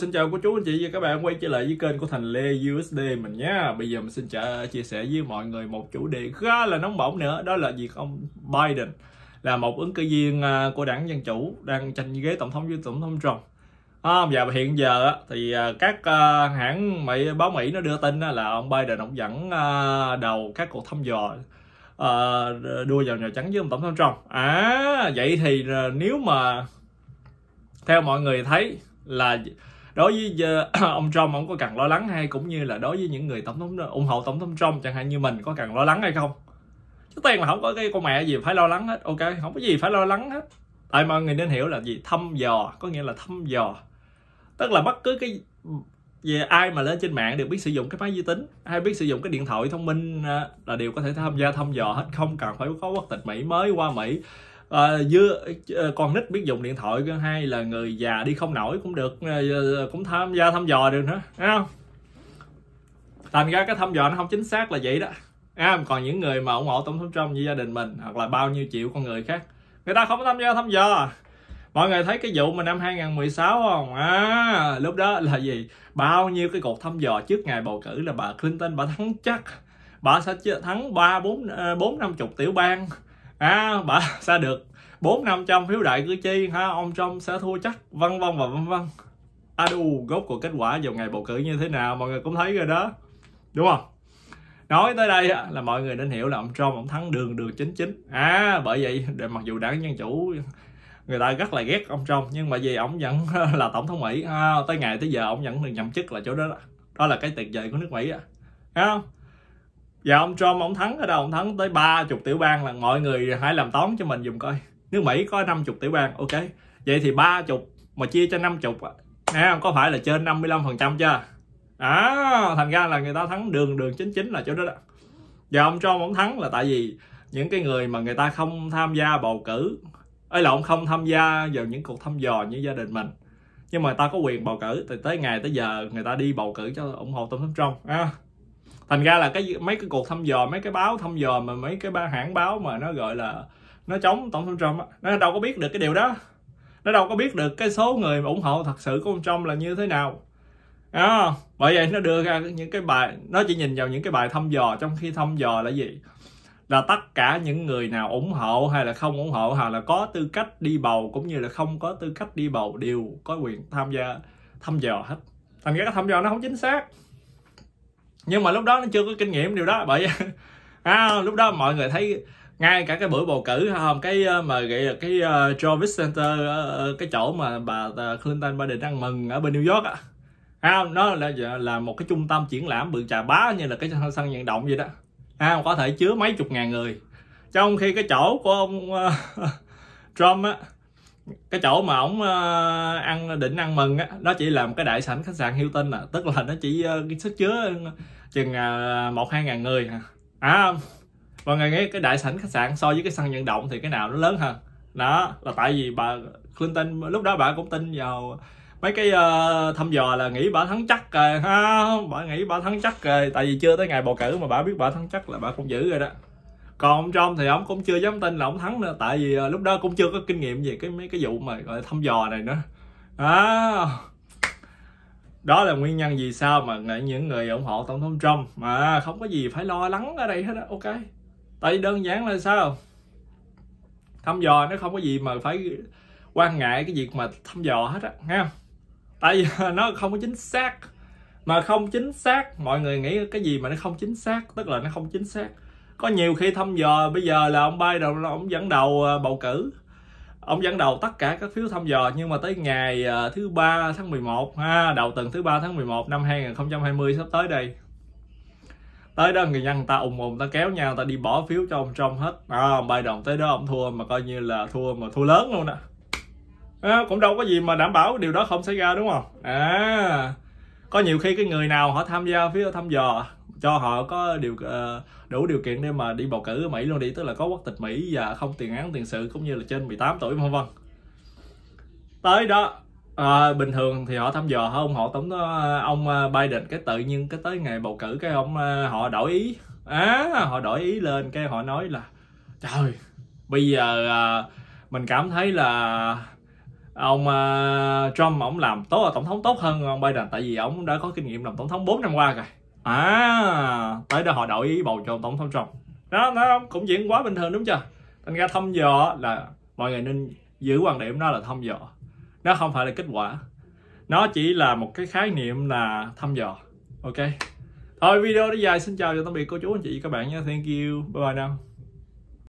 xin chào cô chú anh chị và các bạn quay trở lại với kênh của Thành Lê USD mình nhé Bây giờ mình xin trả, chia sẻ với mọi người một chủ đề khá là nóng bỏng nữa Đó là việc ông Biden là một ứng cử viên à, của đảng Dân Chủ đang tranh ghế tổng thống với tổng thống Trump à, Và hiện giờ thì à, các à, hãng Mỹ, báo Mỹ nó đưa tin là ông Biden ông dẫn đầu các cuộc thăm dò đua vào Nhà Trắng với ông tổng thống Trump À, vậy thì nếu mà theo mọi người thấy là đối với ờ, ông Trump ông có cần lo lắng hay cũng như là đối với những người tổng thống ủng hộ tổng thống Trump chẳng hạn như mình có cần lo lắng hay không trước tiên là không có cái con mẹ gì phải lo lắng hết ok không có gì phải lo lắng hết tại mọi người nên hiểu là gì thăm dò có nghĩa là thăm dò tức là bất cứ cái về ai mà lên trên mạng đều biết sử dụng cái máy vi tính hay biết sử dụng cái điện thoại thông minh ờ, là đều có thể tham gia thăm dò hết không cần phải có quốc tịch mỹ mới qua mỹ à, dư, ờ, con nít biết dùng điện thoại hay là người già đi không nổi cũng được ờ, cũng tham gia thăm dò được nữa không thành ra cái thăm dò nó không chính xác là vậy đó à, còn những người mà ủng hộ tổng thống trump như gia đình mình hoặc là bao nhiêu triệu con người khác người ta không có tham gia thăm dò mọi người thấy cái vụ mà năm 2016 không à lúc đó là gì bao nhiêu cái cuộc thăm dò trước ngày bầu cử là bà Clinton bà thắng chắc bà sẽ thắng ba bốn bốn năm chục tiểu bang à, bà sẽ được bốn năm trăm phiếu đại cử tri ha ông Trump sẽ thua chắc vân vân và vân vân adu à, gốc của kết quả vào ngày bầu cử như thế nào mọi người cũng thấy rồi đó đúng không nói tới đây là mọi người nên hiểu là ông Trump ông thắng đường đường chính chính à bởi vậy để mặc dù đảng dân chủ người ta rất là ghét ông Trump nhưng mà vì ông vẫn là tổng thống Mỹ à, tới ngày tới giờ ông vẫn được nhậm chức là chỗ đó đó là cái tuyệt vời của nước Mỹ à. Thấy không? và dạ, ông Trump ông thắng ở đâu ông thắng tới 30 tiểu bang là mọi người hãy làm toán cho mình dùng coi nước Mỹ có 50 tiểu bang ok vậy thì 30 mà chia cho 50 nè có phải là trên 55% chưa à, thành ra là người ta thắng đường đường chính chính là chỗ đó đó và dạ, ông Trump ông thắng là tại vì những cái người mà người ta không tham gia bầu cử ấy là ông không tham gia vào những cuộc thăm dò như gia đình mình nhưng mà ta có quyền bầu cử từ tới ngày tới giờ người ta đi bầu cử cho ủng hộ tổng thống Trump à thành ra là cái mấy cái cuộc thăm dò mấy cái báo thăm dò mà mấy cái ba hãng báo mà nó gọi là nó chống tổng thống trump nó đâu có biết được cái điều đó nó đâu có biết được cái số người mà ủng hộ thật sự của ông trump là như thế nào à, bởi vậy nó đưa ra những cái bài nó chỉ nhìn vào những cái bài thăm dò trong khi thăm dò là gì là tất cả những người nào ủng hộ hay là không ủng hộ hoặc là có tư cách đi bầu cũng như là không có tư cách đi bầu đều có quyền tham gia thăm dò hết thành ra cái thăm dò nó không chính xác nhưng mà lúc đó nó chưa có kinh nghiệm điều đó bởi à, lúc đó mọi người thấy ngay cả cái buổi bầu cử hôm cái ờ, mà gọi cái uh, ờ, Joe Center uh, cái chỗ mà bà uh, Clinton Biden ăn mừng ở bên New York à nó là là một cái trung tâm triển lãm bự trà bá như là cái sân vận động vậy đó không có thể chứa mấy chục ngàn người trong khi cái chỗ của ông uh, Trump á cái chỗ mà ổng ờ, ăn định ăn mừng á nó chỉ làm cái đại sảnh khách sạn Hilton à tức là nó chỉ ờ, cái sức chứa chừng ờ, một hai ngàn người à, à mọi người nghĩ cái đại sảnh khách sạn so với cái sân vận động thì cái nào nó lớn hơn đó là tại vì bà Clinton lúc đó bà cũng tin vào mấy cái thăm dò là nghĩ bà thắng chắc rồi ha bà nghĩ bà thắng chắc rồi tại vì chưa tới ngày bầu cử mà bà biết bà thắng chắc là bà cũng giữ rồi đó còn ông Trump thì ông cũng chưa dám tin là ông thắng nữa tại vì ờ, lúc đó cũng chưa có kinh nghiệm về cái mấy cái vụ mà gọi là thăm dò này nữa đó đó là nguyên nhân vì sao mà những người ủng hộ tổng thống Trump mà không có gì phải lo lắng ở đây hết á ok tại vì đơn giản là sao thăm dò nó không có gì mà phải quan ngại cái việc mà thăm dò hết á ha tại vì nó không có chính xác mà không chính xác mọi người nghĩ cái gì mà nó không chính xác tức là nó không chính xác có nhiều khi thăm dò bây giờ là ông Biden là ông dẫn đầu ờ, bầu cử ông dẫn đầu tất cả các phiếu thăm dò nhưng mà tới ngày ờ, thứ ba tháng 11 ha đầu tuần thứ ba tháng 11 năm 2020 sắp tới đây tới đó người dân ta ủng ùng ta kéo nhau ta đi bỏ phiếu cho ông Trump hết à, ông Biden tới đó ông thua mà coi như là thua mà thua lớn luôn đó à, cũng đâu có gì mà đảm bảo điều đó không xảy ra đúng không à có nhiều khi cái người nào họ tham gia phiếu thăm dò cho họ có điều ờ, đủ điều kiện để mà đi bầu cử ở Mỹ luôn đi tức là có quốc tịch Mỹ và không tiền án tiền sự cũng như là trên 18 tuổi vân vân tới đó à, bình thường thì họ thăm dò họ tổng ờ, ông Biden cái tự nhiên cái tới ngày bầu cử cái ông họ đổi ý á à, họ đổi ý lên cái họ nói là trời bây giờ à, mình cảm thấy là ông uh, Trump ông làm tốt tổng thống tốt hơn ông Biden tại vì ông đã có kinh nghiệm làm tổng thống 4 năm qua rồi à tới đó họ đổi ý bầu cho tổng thống trump đó nó cũng diễn quá bình thường đúng chưa thành ra thăm dò là mọi người nên giữ quan điểm đó là thăm dò nó không phải là kết quả nó chỉ là một cái khái niệm là thăm dò ok thôi video nó dài xin chào và tạm biệt cô chú anh chị các bạn nhé thank you bye bye now